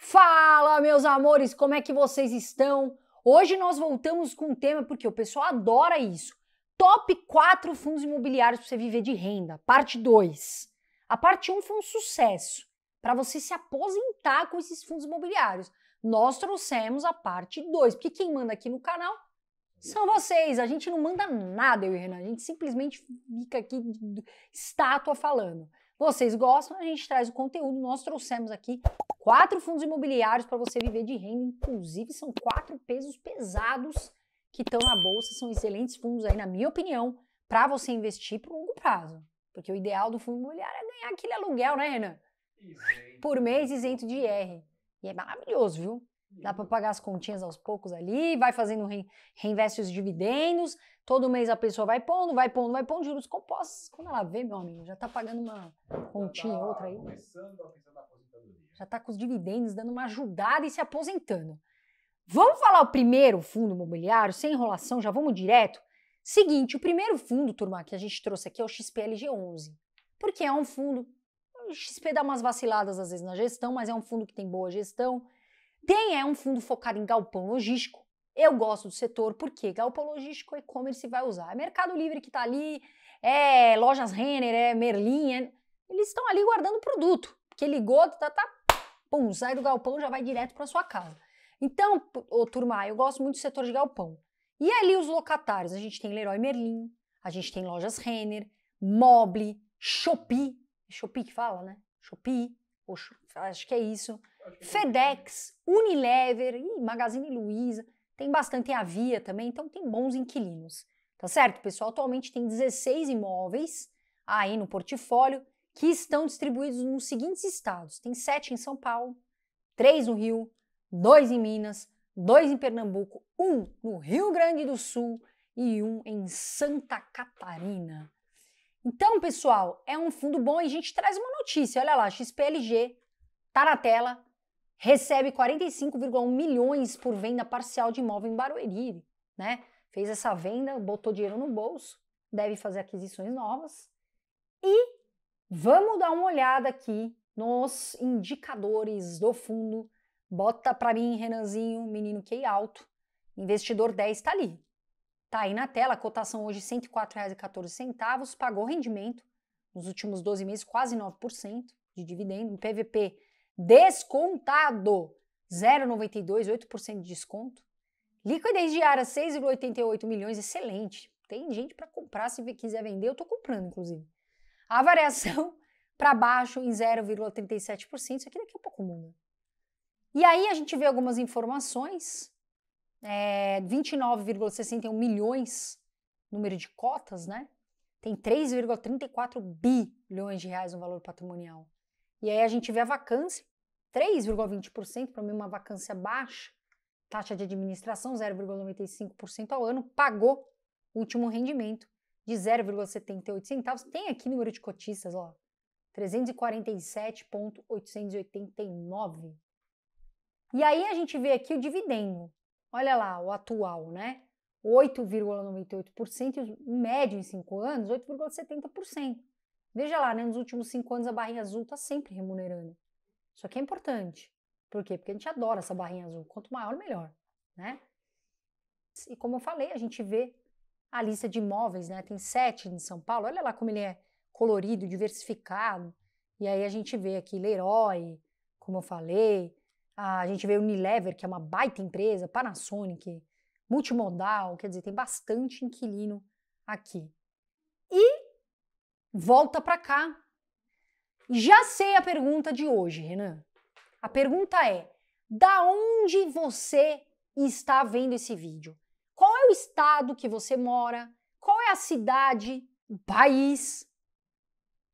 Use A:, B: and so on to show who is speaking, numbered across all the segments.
A: Fala, meus amores, como é que vocês estão? Hoje nós voltamos com um tema porque o pessoal adora isso. Top 4 fundos imobiliários para você viver de renda, parte 2. A parte 1 foi um sucesso para você se aposentar com esses fundos imobiliários. Nós trouxemos a parte 2, porque quem manda aqui no canal são vocês. A gente não manda nada, eu e Renan, a gente simplesmente fica aqui estátua falando. Vocês gostam, a gente traz o conteúdo, nós trouxemos aqui Quatro fundos imobiliários para você viver de renda, inclusive são quatro pesos pesados que estão na bolsa, são excelentes fundos aí, na minha opinião, para você investir por longo prazo. Porque o ideal do fundo imobiliário é ganhar aquele aluguel, né, Renan? por mês isento de IR. E é maravilhoso, viu? Dá para pagar as continhas aos poucos ali, vai fazendo, re, reinveste os dividendos, todo mês a pessoa vai pondo, vai pondo, vai pondo juros compostos. Quando ela vê, meu amigo, já tá pagando uma tá continha, outra aí. Começando a já está com os dividendos dando uma ajudada e se aposentando. Vamos falar o primeiro fundo imobiliário, sem enrolação, já vamos direto? Seguinte, o primeiro fundo, turma, que a gente trouxe aqui é o XPLG11, porque é um fundo. O XP dá umas vaciladas às vezes na gestão, mas é um fundo que tem boa gestão. Tem é um fundo focado em galpão logístico. Eu gosto do setor porque galpão logístico, e-commerce vai usar. É Mercado Livre que está ali, é lojas Renner, é Merlin, é... eles estão ali guardando produto. Porque ligou, tá, tá pum, sai do galpão, já vai direto para sua casa. Então, ô, turma, eu gosto muito do setor de galpão. E ali os locatários, a gente tem Leroy Merlin, a gente tem lojas Renner, Mobile, Shopee, é Shopee que fala, né? Shopee, acho que é isso. É FedEx, Unilever, e Magazine Luiza, tem bastante, tem a Via também, então tem bons inquilinos. Tá certo, pessoal? Atualmente tem 16 imóveis aí no portfólio que estão distribuídos nos seguintes estados: tem sete em São Paulo, três no Rio, dois em Minas, dois em Pernambuco, um no Rio Grande do Sul e um em Santa Catarina. Então, pessoal, é um fundo bom e a gente traz uma notícia. Olha lá, XPLG tá na tela, recebe 45,1 milhões por venda parcial de imóvel em Barueri, né? Fez essa venda, botou dinheiro no bolso, deve fazer aquisições novas e Vamos dar uma olhada aqui nos indicadores do fundo. Bota para mim, Renanzinho, menino que alto. Investidor 10 está ali. Tá aí na tela, a cotação hoje R$ 104,14, pagou rendimento nos últimos 12 meses quase 9% de dividendo, um PVP descontado 0,92, 8% de desconto. Liquidez diária 6,88 milhões, excelente. Tem gente para comprar se quiser vender, eu estou comprando inclusive. A variação para baixo em 0,37%, isso aqui daqui é um pouco muda. E aí a gente vê algumas informações, é, 29,61 milhões número de cotas, né? Tem 3,34 bilhões de reais no valor patrimonial. E aí a gente vê a vacância, 3,20%, para mim uma vacância baixa, taxa de administração 0,95% ao ano, pagou o último rendimento de 0,78 centavos. Tem aqui número de cotistas, ó. 347,889. E aí a gente vê aqui o dividendo. Olha lá, o atual, né? 8,98%, o médio em 5 anos, 8,70%. Veja lá, né? Nos últimos 5 anos a barrinha azul está sempre remunerando. Isso aqui é importante. Por quê? Porque a gente adora essa barrinha azul. Quanto maior, melhor, né? E como eu falei, a gente vê a lista de imóveis, né? Tem sete em São Paulo. Olha lá como ele é colorido, diversificado. E aí a gente vê aqui Leroy, como eu falei, a gente vê Unilever, que é uma baita empresa, Panasonic, multimodal, quer dizer, tem bastante inquilino aqui. E volta para cá. Já sei a pergunta de hoje, Renan. A pergunta é: da onde você está vendo esse vídeo? Qual é o estado que você mora? Qual é a cidade, o país?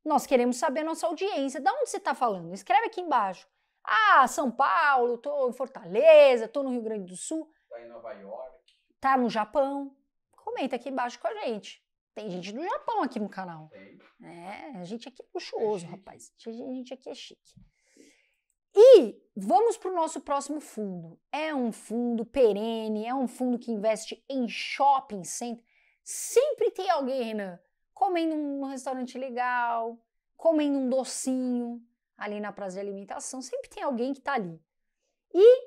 A: Nós queremos saber nossa audiência. de onde você está falando? Escreve aqui embaixo. Ah, São Paulo, estou em Fortaleza, estou no Rio Grande do Sul. Está em Nova York. Está no Japão. Comenta aqui embaixo com a gente. Tem gente do Japão aqui no canal. Tem. É, a gente aqui é luxuoso, é rapaz. A gente aqui é chique. E vamos para o nosso próximo fundo. É um fundo perene, é um fundo que investe em shopping center. Sempre tem alguém, Renan, comendo num restaurante legal, comendo um docinho ali na praça de alimentação. Sempre tem alguém que está ali. E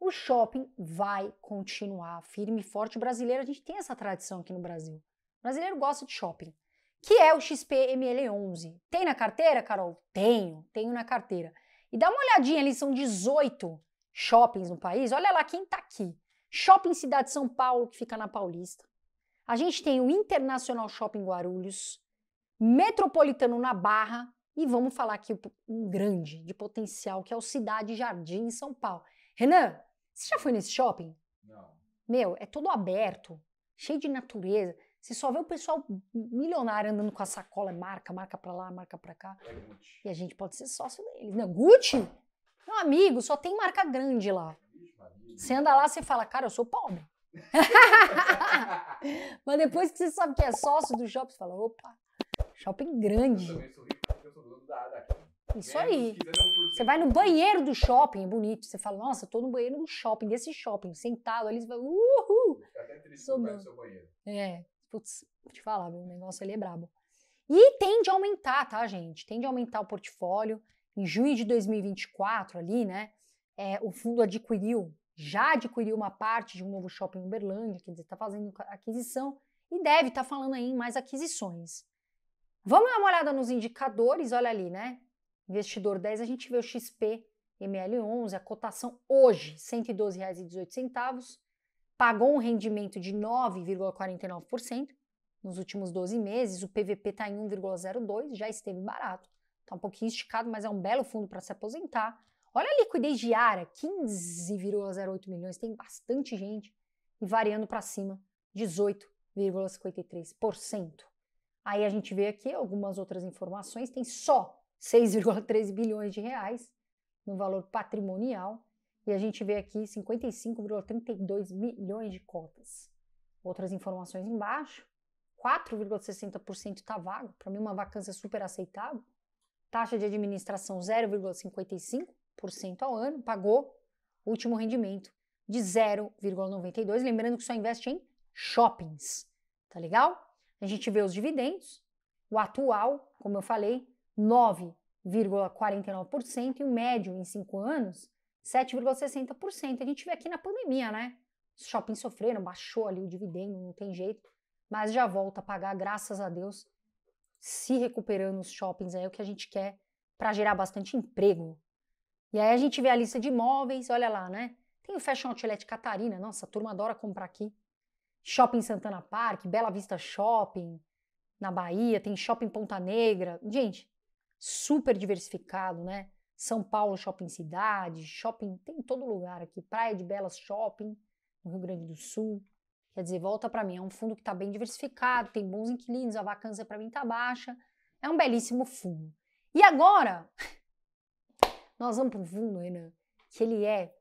A: o shopping vai continuar firme e forte. O brasileiro, a gente tem essa tradição aqui no Brasil. O brasileiro gosta de shopping, que é o XPML11. Tem na carteira, Carol? Tenho, tenho na carteira. E dá uma olhadinha ali, são 18 shoppings no país. Olha lá quem está aqui. Shopping Cidade São Paulo, que fica na Paulista. A gente tem o Internacional Shopping Guarulhos, Metropolitano na Barra, e vamos falar aqui um grande de potencial, que é o Cidade Jardim, em São Paulo. Renan, você já foi nesse shopping? Não. Meu, é todo aberto, cheio de natureza. Você só vê o pessoal milionário andando com a sacola, marca, marca pra lá, marca pra cá. É e a gente pode ser sócio deles. Não, Gucci? Meu amigo, só tem marca grande lá. Você anda lá, você fala, cara, eu sou pobre. Mas depois que você sabe que é sócio do shopping, você fala, opa, shopping grande. Eu também sou rico porque eu sou daqui. Isso aí. Você vai no banheiro do shopping, é bonito. Você fala, nossa, tô no banheiro do shopping, desse shopping, sentado ali, você fala, uhul! Fica até triste no seu banheiro. É putz, vou te falar, viu? o negócio ali é brabo. E tende a aumentar, tá, gente? Tende a aumentar o portfólio. Em junho de 2024, ali, né? É, o fundo adquiriu, já adquiriu uma parte de um novo shopping em Uberlândia, quer dizer, está fazendo aquisição e deve estar tá falando aí em mais aquisições. Vamos dar uma olhada nos indicadores, olha ali, né? Investidor 10, a gente vê o XP ML11, a cotação hoje, R$ 112,18 pagou um rendimento de 9,49% nos últimos 12 meses. O PVP está em 1,02, já esteve barato. Está um pouquinho esticado, mas é um belo fundo para se aposentar. Olha a liquidez diária, 15,08 milhões, tem bastante gente. E variando para cima, 18,53%. Aí a gente vê aqui algumas outras informações, tem só 6,3 bilhões de reais no valor patrimonial. E a gente vê aqui 55,32 milhões de cotas. Outras informações embaixo. 4,60% está vago, para mim uma vacância super aceitável. Taxa de administração 0,55% ao ano, pagou último rendimento de 0,92, lembrando que só investe em shoppings, tá legal? A gente vê os dividendos, o atual, como eu falei, 9,49% e o médio em 5 anos 7,60%. A gente vê aqui na pandemia, né? Os shoppings sofreram, baixou ali o dividendo, não tem jeito, mas já volta a pagar, graças a Deus, se recuperando os shoppings, é o que a gente quer para gerar bastante emprego. E aí a gente vê a lista de imóveis, olha lá, né? Tem o Fashion Outlet Catarina, nossa, a turma adora comprar aqui. Shopping Santana Park, Bela Vista Shopping, na Bahia, tem Shopping Ponta Negra. Gente, super diversificado, né? São Paulo Shopping Cidade, shopping tem todo lugar aqui, Praia de Belas Shopping, no Rio Grande do Sul. Quer dizer, volta para mim, é um fundo que está bem diversificado, tem bons inquilinos, a vacância para mim está baixa, é um belíssimo fundo. E agora, nós vamos para um fundo, Renan, que ele é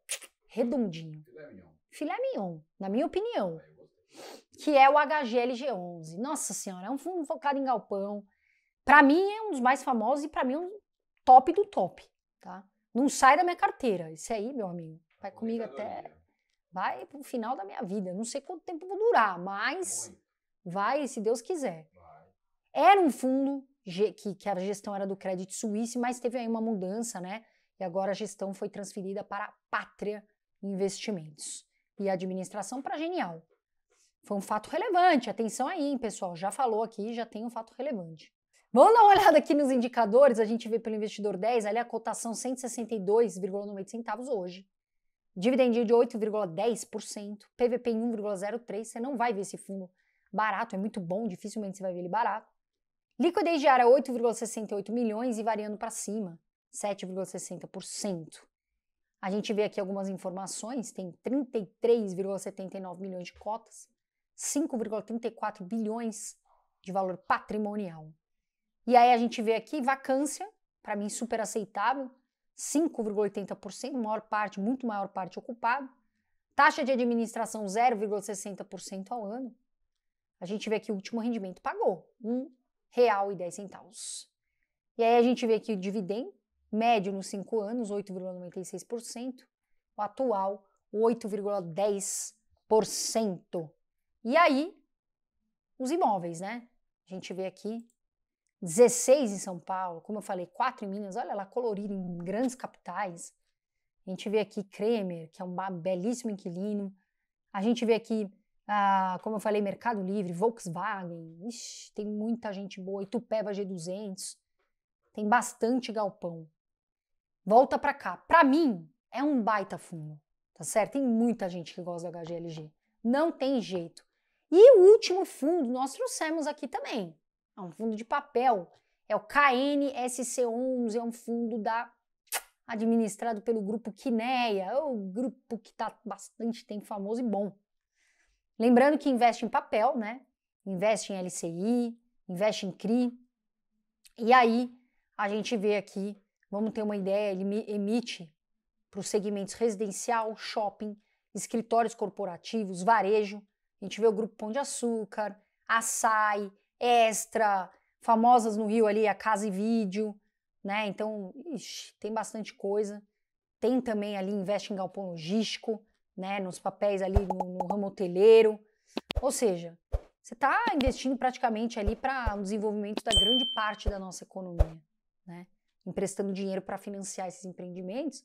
A: redondinho. Filé mignon. Filé mignon, na minha opinião, ah, que é o HGLG11. Nossa senhora, é um fundo focado em galpão. Para mim é um dos mais famosos e para mim é um top do top tá? Não sai da minha carteira. Isso aí, meu amigo, vai comigo até. Dia. Vai pro final da minha vida. Não sei quanto tempo vou durar, mas Muito. vai, se Deus quiser. Vai. Era um fundo que, que a gestão era do Crédito Suisse mas teve aí uma mudança, né? E agora a gestão foi transferida para a Pátria Investimentos e a administração para Genial. Foi um fato relevante. Atenção aí, pessoal. Já falou aqui, já tem um fato relevante. Vamos dar uma olhada aqui nos indicadores, a gente vê pelo investidor 10, ali a cotação 162,98 centavos hoje. Dividend de 8,10%, PVP em 1,03, você não vai ver esse fundo barato, é muito bom, dificilmente você vai ver ele barato. Liquidez diária 8,68 milhões e variando para cima, 7,60%. A gente vê aqui algumas informações, tem 33,79 milhões de cotas, 5,34 bilhões de valor patrimonial. E aí a gente vê aqui vacância, para mim super aceitável, 5,80%, maior parte, muito maior parte ocupado. Taxa de administração 0,60% ao ano. A gente vê que o último rendimento pagou, R$ 1,10. E aí a gente vê que o dividendo médio nos 5 anos, 8,96%, o atual 8,10%. E aí os imóveis, né? A gente vê aqui 16 em São Paulo, como eu falei, 4 em Minas, olha lá, colorido em grandes capitais. A gente vê aqui Kremer, que é um belíssimo inquilino. A gente vê aqui, ah, como eu falei, Mercado Livre, Volkswagen. Ixi, tem muita gente boa. Itupeva G200. Tem bastante galpão. Volta para cá. Para mim, é um baita fundo, tá certo? Tem muita gente que gosta da HGLG. Não tem jeito. E o último fundo nós trouxemos aqui também, é um fundo de papel. É o KNSC11, é um fundo da administrado pelo grupo Quineia, é o grupo que está bastante tempo famoso e bom. Lembrando que investe em papel, né? Investe em LCI, investe em CRI. E aí a gente vê aqui, vamos ter uma ideia, ele emite para os segmentos residencial, shopping, escritórios corporativos, varejo. A gente vê o grupo Pão de Açúcar, Açaí, extra, famosas no Rio ali, a Casa e Vídeo, né? Então, ixi, tem bastante coisa. Tem também ali, investe em galpão logístico, né? Nos papéis ali no, no ramo hoteleiro. Ou seja, você está investindo praticamente ali para o desenvolvimento da grande parte da nossa economia, né? Emprestando dinheiro para financiar esses empreendimentos.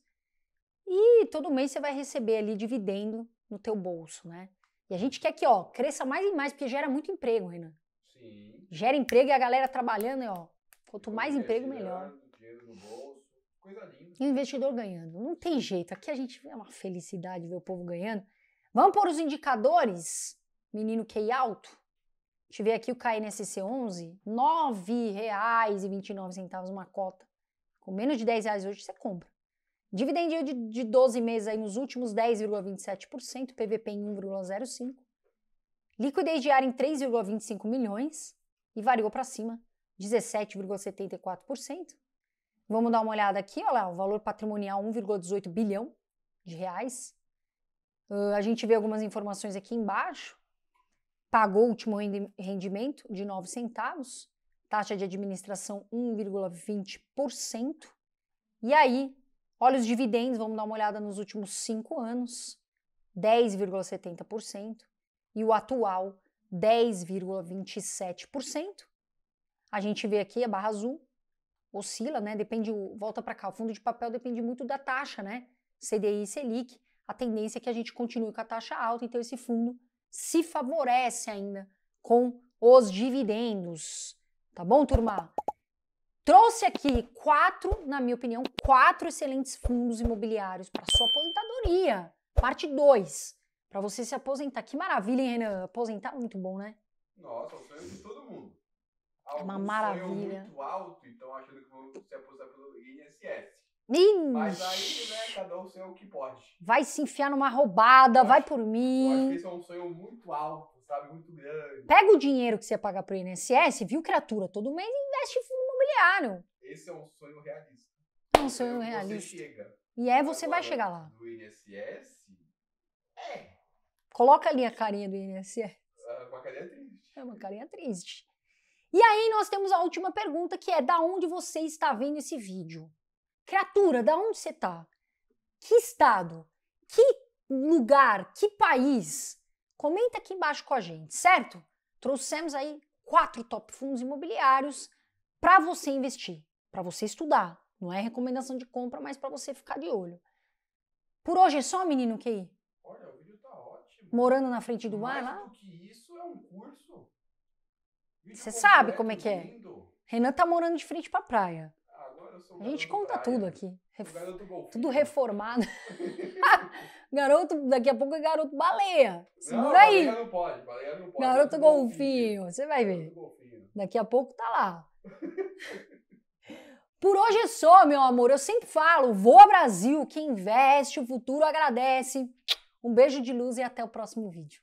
A: E todo mês você vai receber ali dividendo no teu bolso, né? E a gente quer que, ó, cresça mais e mais, porque gera muito emprego, Renan. Sim. Gera emprego e a galera trabalhando, ó. Quanto mais emprego, melhor. E o investidor ganhando. Não tem jeito. Aqui a gente vê uma felicidade ver o povo ganhando. Vamos pôr os indicadores, menino QI alto. Deixa eu ver aqui o KNSC 11, R$ 9,29 uma cota. Com menos de 10 reais hoje, você compra. dividendo de, de 12 meses aí nos últimos 10,27%, PVP em 1,05%. Liquidez diária em 3,25 milhões e variou para cima, 17,74%. Vamos dar uma olhada aqui, olha lá, o valor patrimonial 1,18 bilhão de reais. Uh, a gente vê algumas informações aqui embaixo. Pagou o último rendimento de 9 centavos, taxa de administração 1,20%. E aí, olha os dividendos, vamos dar uma olhada nos últimos cinco anos, 10,70% e o atual 10,27%. A gente vê aqui a barra azul, oscila, né? Depende, volta para cá, o fundo de papel depende muito da taxa, né? CDI e Selic. A tendência é que a gente continue com a taxa alta, então esse fundo se favorece ainda com os dividendos. Tá bom, turma? Trouxe aqui quatro, na minha opinião, quatro excelentes fundos imobiliários para sua aposentadoria. Parte 2. Pra você se aposentar. Que maravilha, hein, Renan? Aposentar é muito bom, né? Nossa, o sonho de todo mundo. Alguns é uma maravilha. muito alto então achando que vão se aposentar pelo INSS. Ixi. Mas aí, né, cada um sei o que pode. Vai se enfiar numa roubada, eu vai acho, por mim. Eu acho que esse é um sonho muito alto, sabe? Muito grande. Pega o dinheiro que você paga pro INSS, viu, criatura? Todo mês investe em fundo imobiliário. Esse é um sonho realista. É um sonho realista. Você chega. E é, você Agora, vai chegar lá. No INSS, é. Coloca ali a carinha do INSS. É uma carinha triste. É uma carinha triste. E aí nós temos a última pergunta, que é da onde você está vendo esse vídeo? Criatura, da onde você está? Que estado? Que lugar? Que país? Comenta aqui embaixo com a gente, certo? Trouxemos aí quatro top fundos imobiliários para você investir, para você estudar. Não é recomendação de compra, mas para você ficar de olho. Por hoje é só, menino QI morando na frente do mar, lá? isso é um curso. Você sabe como é que é. Lindo. Renan tá morando de frente pra praia. A gente conta praia. tudo aqui. Ref... Tudo reformado. garoto, daqui a pouco é garoto baleia. Segura não, aí. Baleia não pode, baleia não pode. Garoto, garoto golfinho. você vai ver. Daqui a pouco tá lá. Por hoje é só, meu amor. Eu sempre falo, vou ao Brasil, quem investe, o futuro agradece. Um beijo de luz e até o próximo vídeo.